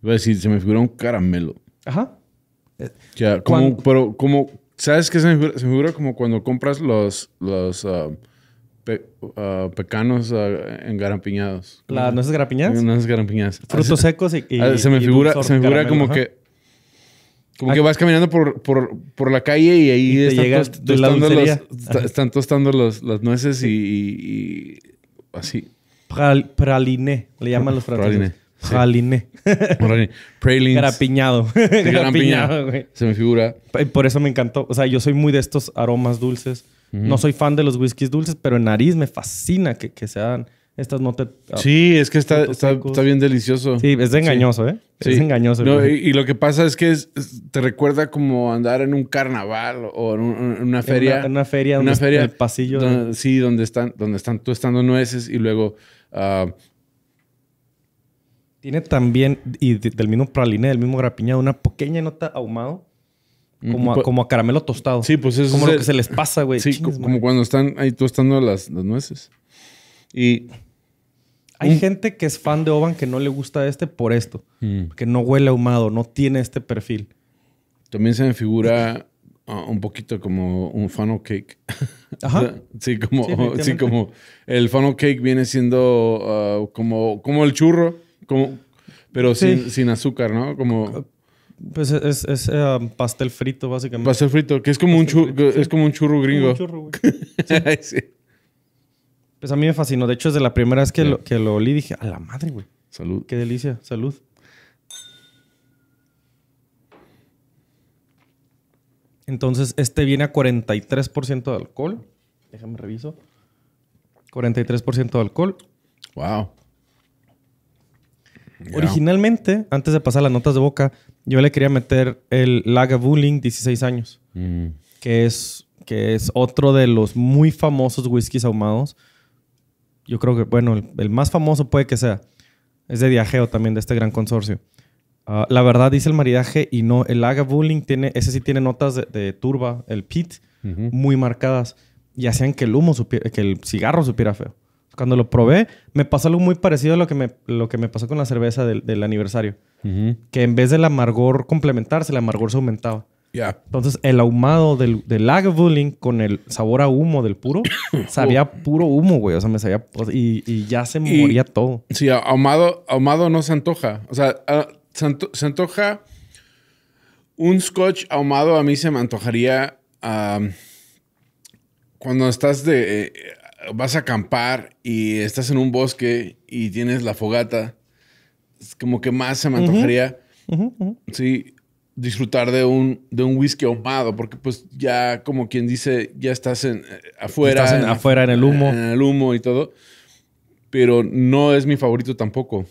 Iba a decir, se me figura un caramelo. Ajá. Ya, pero como. ¿Sabes qué se me figura? Se me figura como cuando compras los. los ah, Uh, pecanos uh, engarapiñados. ¿Las nueces garapiñadas? Nueces garapiñadas. Frutos ah, secos y, ah, se, me figura, se me figura, como que como que vas caminando por, por, por la calle y ahí están, tostando están, tostando las nueces y, así. praliné, le llaman los franceses. Praliné. Praliné. <laughs> Garapiñado. Garapiñado, güey. Se me figura. Por eso me encantó. O sea, yo soy muy de estos aromas dulces. No soy fan de los whiskies dulces, pero en nariz me fascina que, se sean estas notas. Ah, sí, es que está, está, bien delicioso. Sí, es engañoso, ¿eh? Es engañoso. y, lo que pasa es que te recuerda como andar en un carnaval o en, una feria. En una, feria, El pasillo. Sí, donde están, donde están tú estando nueces y luego. Ah, tiene también, y del mismo praline, del mismo grapiñado, una pequeña nota ahumado como a, pues, como a caramelo tostado. Sí, pues eso es. Como lo que se les pasa, güey. Sí, como cuando están ahí tostando las, las nueces. Y. Hay gente que es fan de Oban que no le gusta este por esto. Mm. Que no huele ahumado, no tiene este perfil. También se me figura ah, un poquito como un funnel cake. <laughs> Ajá. sí, como, sí, <laughs> como el funnel cake viene siendo ah, como, como el churro, como, pero sin, sin azúcar, ¿no? Como. Pues es, eh, um, pastel frito, básicamente. Pastel frito, que es como, un, churro, es como un churro gringo. <laughs> Pues a mí me fascinó. De hecho, desde la primera vez que, lo, que lo olí dije, a la madre, güey. Salud. Qué delicia, salud. Entonces, este viene a 43% de alcohol. Déjame reviso. 43% de alcohol. Wow. Originalmente, antes de pasar las notas de boca, yo le quería meter el Lagavulin 16 años, mm. que, es, que es otro de los muy famosos whiskies ahumados. Yo creo que, bueno, el, más famoso puede que sea. Es de viajeo también, de este gran consorcio. Ah, la verdad, dice el maridaje y no. El Lagavulin tiene, ese sí tiene notas de, turba, el pit, muy marcadas y hacían que el humo que el cigarro supiera feo cuando lo probé, me pasó algo muy parecido a lo que me, lo que me pasó con la cerveza del, aniversario. Que en vez del amargor complementarse, el amargor se aumentaba. Entonces, el ahumado del, del Lagavulin con el sabor a humo del puro, <coughs> sabía oh. puro humo, güey. O sea, me sabía... Y, ya se moría todo. Sí, ahumado, no se antoja. O sea, ah, se, antoja... Un scotch ahumado a mí se me antojaría... cuando estás de, eh, vas a acampar y estás en un bosque y tienes la fogata, es como que más se me antojaría, sí, disfrutar de un, de un whisky ahumado, porque pues ya como quien dice, ya estás en, eh, afuera. en, afuera en el humo. En el humo y todo. Pero no es mi favorito tampoco.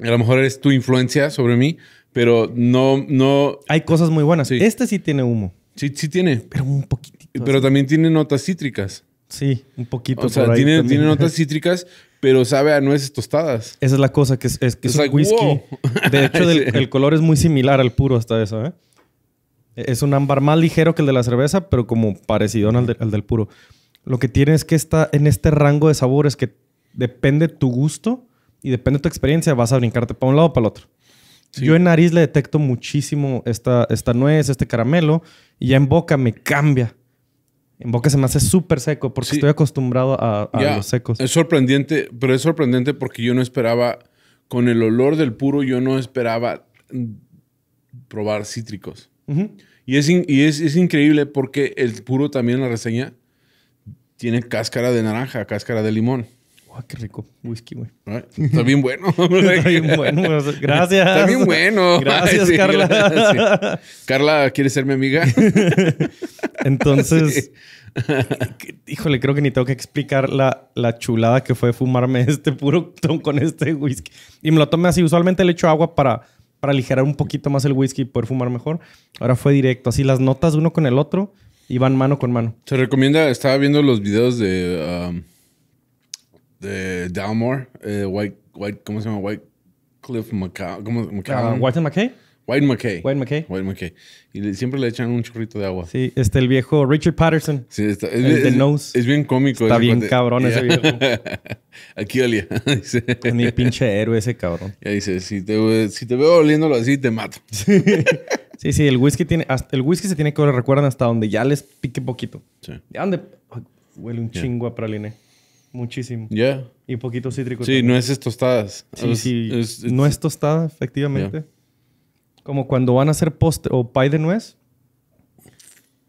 A lo mejor es tu influencia sobre mí, pero no... no Hay cosas muy buenas. Sí. Este sí tiene humo. Sí, sí tiene. Pero un poquitito. Pero también tiene notas cítricas. Sí, un poquito. O sea, tiene, notas <laughs> cítricas, pero sabe a nueces tostadas. Esa es la cosa, que es, que es whisky. De hecho, <laughs> el color es muy similar al puro hasta eso, ¿eh? Es un ámbar más ligero que el de la cerveza, pero como parecido al, del puro. Lo que tiene es que está en este rango de sabores que depende tu gusto y depende tu experiencia, vas a brincarte para un lado o para el otro. Yo en nariz le detecto muchísimo esta, esta nuez, este caramelo, y ya en boca me cambia. En boca se me hace súper seco porque estoy acostumbrado a, los secos. Es sorprendente, pero es sorprendente porque yo no esperaba, con el olor del puro, yo no esperaba probar cítricos. Y, es, y es, increíble porque el puro también, la reseña, tiene cáscara de naranja, cáscara de limón. qué rico whisky, güey. Está bien bueno. <laughs> Está bueno. Gracias. Está bien bueno. Gracias, <laughs> Carla. <laughs> Carla, quiere ser mi amiga? Entonces, eh, híjole, creo que ni tengo que explicar la, chulada que fue fumarme <laughs> este puro con este whisky. Y me lo tomé así. Usualmente le echo agua para, para aligerar un poquito más el whisky y poder fumar mejor. Ahora fue directo. Así las notas uno con el otro y van mano con mano. Se recomienda, estaba viendo los videos de, um, de Dalmore, eh, White, ¿cómo se llama? White Cliff McCall. Ah, White White McKay. White McKay. White McKay. Y siempre le echan un chorrito de agua. Sí, este el viejo Richard Patterson. Sí, está, es, bien cómico. Está bien cabrón ese viejo. <laughs> Aquí olía. Ni <laughs> pinche héroe ese cabrón. Ya dice, si te, veo oliéndolo así, te mato. <laughs> Sí. sí, el whisky tiene, el whisky se tiene que recuerdan hasta donde ya les pique poquito. Sí. Ya donde huele un chingo a praline. Muchísimo. Ya. Yeah. Y poquito cítrico. Sí, no es tostadas. Sí, sí. Es, es, tostada, efectivamente. Como cuando van a hacer postre o pay de nuez.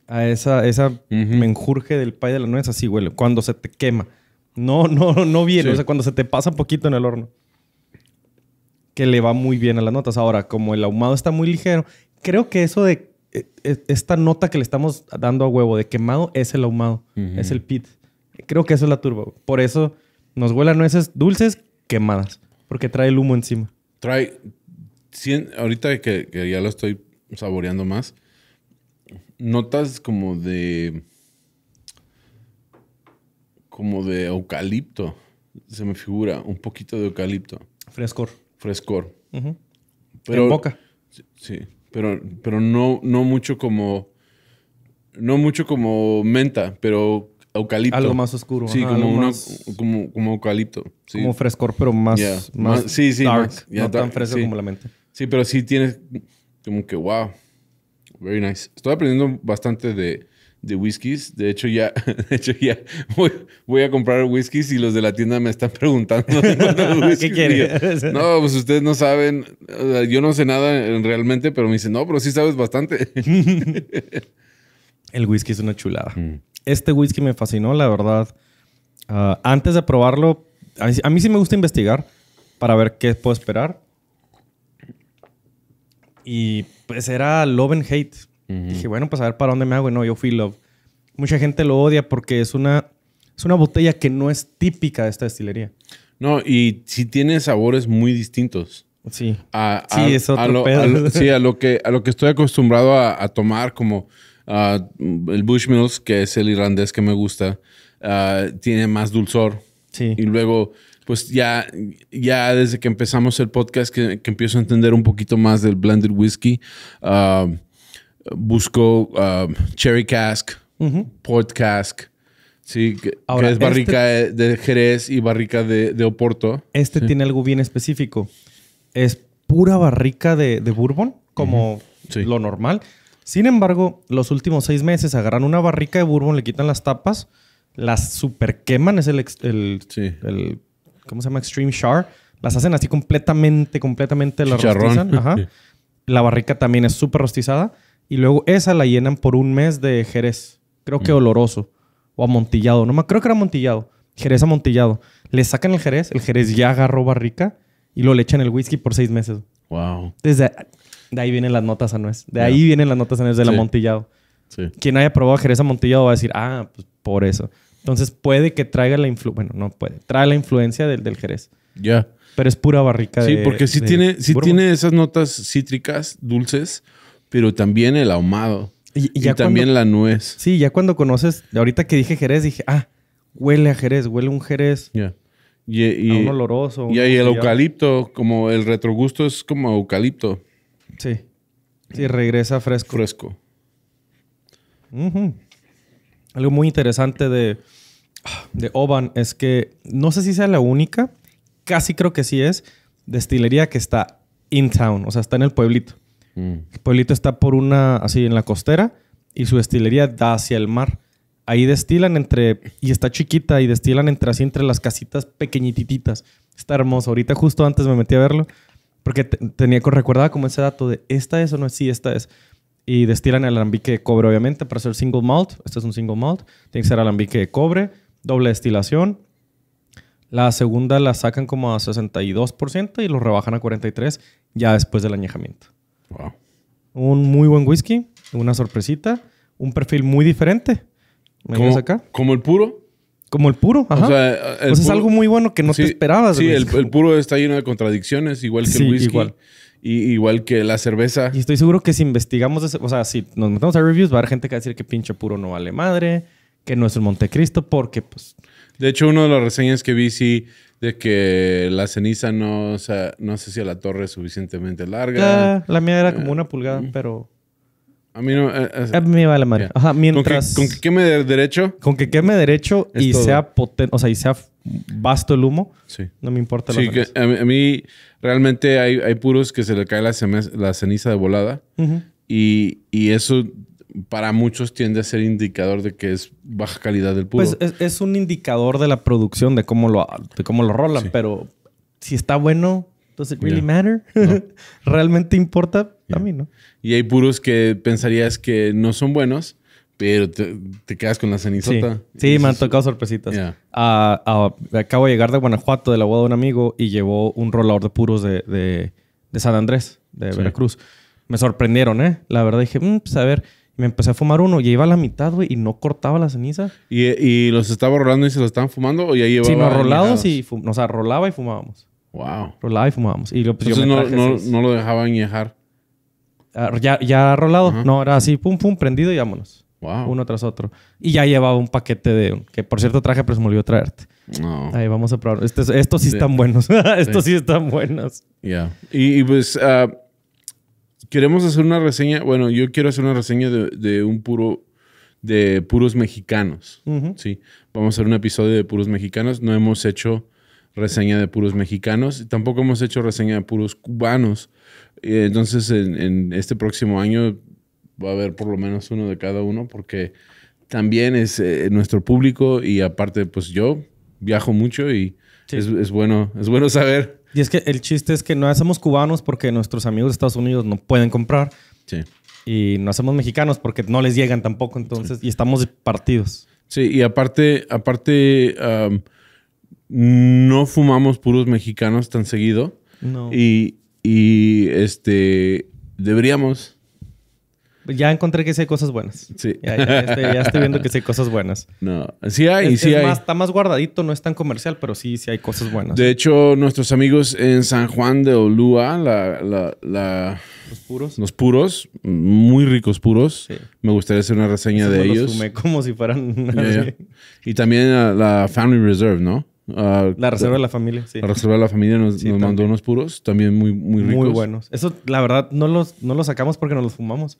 A esa, esa menjurje del pay de la nuez, así huele. Cuando se te quema. No, <laughs> no, no viene. O sea, cuando se te pasa un poquito en el horno. Que le va muy bien a las notas. Ahora, como el ahumado está muy ligero, creo que eso de e, e, esta nota que le estamos dando a huevo de quemado es el ahumado, es el pit. Creo que eso es la turba. Por eso nos huele a nueces dulces quemadas, porque trae el humo encima. Trae, ahorita que, ya lo estoy saboreando más, notas como de. como de eucalipto. Se me figura un poquito de eucalipto. Frescor. Frescor. pero, en boca. Sí, pero, pero no, no mucho como. No mucho como menta, pero eucalipto. Algo más oscuro. Sí, como, como, eucalipto. Como frescor, pero más, más, Sí, sí. no tan fresco como la mente. Sí, pero sí tienes como que, wow, very nice. Estoy aprendiendo bastante de, de whiskies. De hecho, ya, <laughs> de hecho, ya voy, a comprar whiskies y los de la tienda me están <laughs> preguntando. <laughs> ¿Qué quieres? No, pues ustedes no saben. Yo no sé nada realmente, pero me dicen, no, pero sí sabes bastante. El whisky es una chulada. Mm. Este whisky me fascinó, la verdad. Ah, antes de probarlo, a mí, sí me gusta investigar para ver qué puedo esperar. Y pues era love and hate. Dije, bueno, pues a ver para dónde me hago. Y no, yo fui love. Mucha gente lo odia porque es una, es una botella que no es típica de esta destilería. No, y sí tiene sabores muy distintos. Sí. A, sí, es otro lo, <laughs> sí, a lo, que, a lo que estoy acostumbrado a, tomar, como ah, el Bushmills, que es el irlandés que me gusta, ah, tiene más dulzor. Sí. Y luego pues ya, ya desde que empezamos el podcast, que, empiezo a entender un poquito más del blended whisky, um, busco um, cherry cask, port cask, Sí, que, es barrica este de Jerez y barrica de, Oporto. Este tiene algo bien específico. Es pura barrica de, bourbon, como lo normal. Sin embargo, los últimos seis meses agarran una barrica de bourbon, le quitan las tapas, las super queman, es el ¿cómo se llama? Extreme Char. Las hacen así completamente, completamente la rostizan. Ajá. La barrica también es súper rostizada. Y luego esa la llenan por un mes de jerez. Creo que mm. oloroso. O amontillado. No más. creo que era amontillado. Jerez amontillado. Le sacan el jerez. El jerez ya agarró barrica. Y lo le echan el whisky por seis meses. Wow. Desde de ahí vienen las notas a nuez. De ahí vienen las notas a nuez del amontillado. Sí. Quien haya probado jerez amontillado va a decir, ah, pues por eso. Entonces puede que traiga la influencia, bueno, no puede, trae la influencia del, Jerez. Ya. Pero es pura barrica sí, de Sí, porque sí, tiene, tiene esas notas cítricas, dulces, pero también el ahumado. Y, también la nuez. Sí, ya cuando conoces, ahorita que dije Jerez, dije, ah, huele a Jerez, huele un Jerez. Ya. Y, un oloroso. y, ahí el eucalipto, como el retrogusto es como eucalipto. Sí. Sí, regresa fresco. Fresco. Ajá algo muy interesante de, de Oban es que no sé si sea la única, casi creo que sí es, destilería que está in town, o sea, está en el pueblito. Mm. El pueblito está por una, así en la costera, y su destilería da hacia el mar. Ahí destilan entre, y está chiquita, y destilan entre así, entre las casitas pequeñititas. Está hermoso. Ahorita justo antes me metí a verlo, porque tenía, recordaba como ese dato de, esta es o no es, sí, esta es y destilan el alambique de cobre, obviamente, para hacer single malt. Este es un single malt. Tiene que ser alambique de cobre, doble destilación. La segunda la sacan como a 62% y lo rebajan a 43% ya después del añejamiento. Wow. Un muy buen whisky, una sorpresita, un perfil muy diferente. ¿Me acá? ¿Como el puro? Como el puro, ajá. Pues es algo muy bueno que no te esperabas. Sí, el, puro está lleno de contradicciones, igual que el whisky. Igual igual que la cerveza. Y estoy seguro que si investigamos, o sea, si nos metemos a reviews, va a haber gente que va a decir que pinche puro no vale madre, que no es el Montecristo, porque pues... De hecho, una de las reseñas que vi, sí, de que la ceniza no, o sea, no sé si la torre es suficientemente larga. Eh, la, mía era como eh, una pulgada, pero... A mí no. Eh, a mí me vale madre. Ajá, mientras. Con que, queme derecho. Con que queme derecho y sea potente, o sea, y sea vasto el humo. Sí. No me importa sí, que a, mí, a, mí, realmente hay, hay, puros que se le cae la, la ceniza de volada. y, y eso para muchos tiende a ser indicador de que es baja calidad del puro. Pues es, un indicador de la producción, de cómo lo, cómo lo rolan, pero si está bueno, ¿does it really matter? <laughs> ¿Realmente importa? Y hay puros que pensarías que no son buenos, pero te, quedas con la cenizota. Sí, me han tocado sorpresitas. Ah, ah, acabo de llegar de Guanajuato, de la boda de un amigo, y llevó un rolador de puros de, San Andrés, de Veracruz. Me sorprendieron, ¿eh? La verdad dije, mmm, a ver me empecé a fumar uno y iba a la mitad, güey, y no cortaba la ceniza. ¿Y, los estaba rolando y se los estaban fumando o ya llevaba? Sí, nos rolados y o sea, rolaba y fumábamos. Wow. Rolaba y fumábamos. Y pues, no, lo dejaban añejar. Ah, ya, ha rolado, no, era así, pum, pum, prendido y vámonos. Uno tras otro. Y ya llevaba un paquete de... Que por cierto traje, pero se me olvidó traerte. No. Ahí vamos a probar. estos sí están buenos. <laughs> estos sí. están buenos. Ya. Y, pues ah, queremos hacer una reseña. Bueno, yo quiero hacer una reseña de, de un puro... De puros mexicanos. Sí. Vamos a hacer un episodio de puros mexicanos. No hemos hecho reseña de puros mexicanos. Tampoco hemos hecho reseña de puros cubanos. Eh, entonces, en, este próximo año va a haber por lo menos uno de cada uno, porque también es eh, nuestro público y aparte, pues yo viajo mucho y es, bueno, es bueno saber. Y es que el chiste es que no hacemos cubanos porque nuestros amigos de Estados Unidos no pueden comprar. Y no hacemos mexicanos porque no les llegan tampoco, entonces, y estamos partidos. Sí, y aparte, aparte, no fumamos puros mexicanos tan seguido. No. Y, y este, deberíamos. Ya encontré que sí hay cosas buenas. Sí. Ya, estoy, viendo que sí hay cosas buenas. No, sí hay, sí hay. está más guardadito, no es tan comercial, pero sí, sí hay cosas buenas. De hecho, nuestros amigos en San Juan de Olúa, la, los puros. Los puros, muy ricos puros. Me gustaría hacer una reseña de ellos. como si fueran. Y también la Family Reserve, ¿no? Ah, la Reserva de la Familia, sí. La Reserva de la Familia nos, mandó unos puros, también muy, muy ricos. Muy buenos. Eso, la verdad, no los, no los sacamos porque nos los fumamos.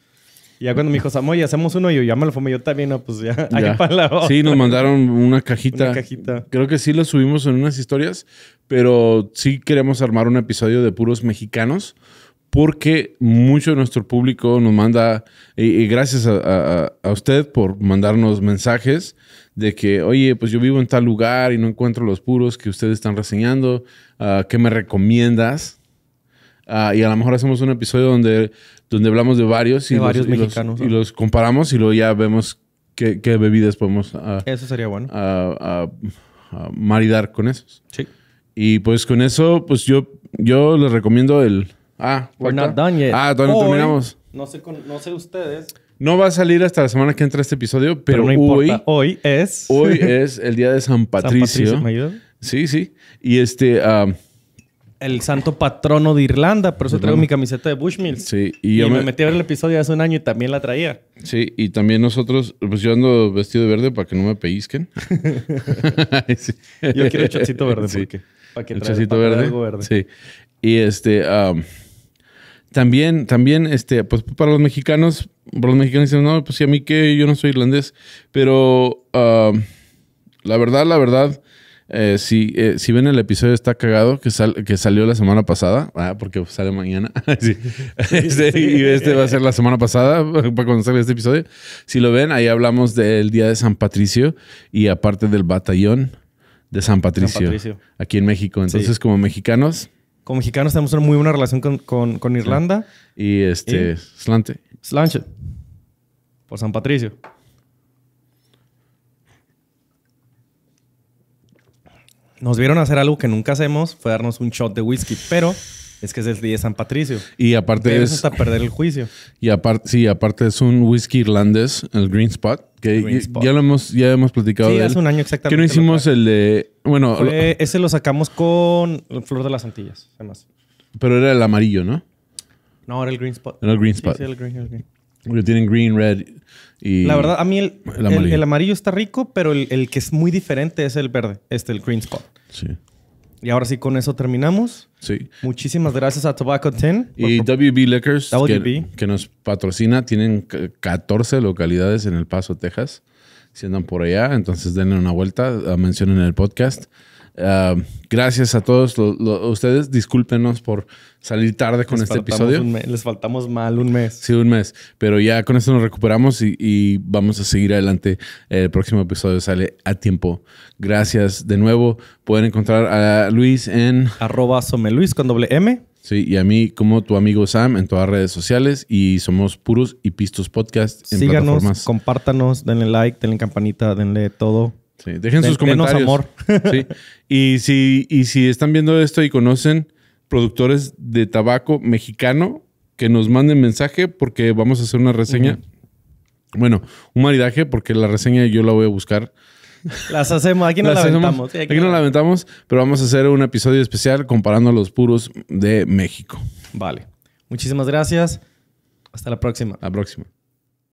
Y ya cuando me dijo, Samoy, hacemos uno, y yo ya me lo fumé, yo también, pues <laughs> ya, para la otra. Sí, nos mandaron una cajita. Una cajita. Creo que sí lo subimos en unas historias, pero sí queremos armar un episodio de puros mexicanos porque mucho de nuestro público nos manda, y, gracias a, usted por mandarnos mensajes de que, oye, pues yo vivo en tal lugar y no encuentro los puros que ustedes están reseñando, ah, ¿qué me recomiendas? Ah, y a lo mejor hacemos un episodio donde, donde hablamos de varios, y, los, y los comparamos y luego ya vemos qué, bebidas podemos... Ah, eso sería bueno. maridar con esos. Sí. Y pues con eso, pues yo, yo les recomiendo el Ah, We're not done yet. Ah, todavía no terminamos. No sé, ustedes. No va a salir hasta la semana que entra este episodio, pero, hoy, hoy es. <laughs> Hoy es el día de San Patricio. ¿me Sí, sí. Y este. Ah, el santo patrono de Irlanda, por eso traigo mi camiseta de Bushmills. Sí, y, yo me... metí a ver el episodio hace un año y también la traía. Sí, y también nosotros, pues yo ando vestido de verde para que no me pellizquen. <laughs> Yo quiero el chocito verde, sí. porque, para que el verde. Sí. Y este, ah, también, también, este, pues para los mexicanos, para los mexicanos dicen, no, pues sí, a mí que yo no soy irlandés, pero ah, la verdad, la verdad, eh, si, eh, si ven el episodio está cagado que, que salió la semana pasada, ah, porque sale mañana, <laughs> este, y este va a ser la semana pasada <laughs> para cuando este episodio. Si lo ven, ahí hablamos del Día de San Patricio y aparte del batallón de San Patricio, aquí en México. Entonces, como mexicanos, como mexicanos tenemos una muy buena relación con, Irlanda. Y este, Slante. Slanche. Por San Patricio. Nos vieron hacer algo que nunca hacemos, fue darnos un shot de whisky, pero es que es el día de San Patricio. Y aparte es... hasta perder el juicio. Y aparte, sí, aparte es un whisky irlandés, el Green Spot, que Ya, lo hemos, ya hemos platicado sí, hace un año exactamente. Que no hicimos el de bueno. ese lo sacamos con Flor de las Antillas, además. Pero era el amarillo, ¿no? No, era el Green Spot. Era el Green Spot. green, tienen green, red y. La verdad, a mí el, amarillo. está rico, pero el, que es muy diferente es el verde, este, el green spot. Sí. Y ahora sí, con eso terminamos. Sí. Muchísimas gracias a Tobacco 10. Y WB Liquors, que, nos patrocina. Tienen 14 localidades en El Paso, Texas si andan por allá, entonces denle una vuelta, ah, mencionen el podcast. Ah, gracias a todos ustedes. Discúlpenos por salir tarde con este episodio. les faltamos mal un mes. Sí, un mes. Pero ya con esto nos recuperamos y, vamos a seguir adelante. El próximo episodio sale a tiempo. Gracias de nuevo. Pueden encontrar a Luis en... Arroba someluis con doble M. Sí, y a mí como tu amigo Sam en todas las redes sociales y somos Puros y Pistos Podcast en Síganos, compártanos, denle like, denle campanita, denle todo. Sí, dejen sus comentarios. Denos amor. <laughs> Y si, y si están viendo esto y conocen productores de tabaco mexicano, que nos manden mensaje porque vamos a hacer una reseña. Bueno, un maridaje porque la reseña yo la voy a buscar <laughs> Las hacemos, aquí no la lamentamos. aquí, aquí la lamentamos, pero vamos a hacer un episodio especial comparando a los puros de México. Vale. Muchísimas gracias. Hasta la próxima. La próxima.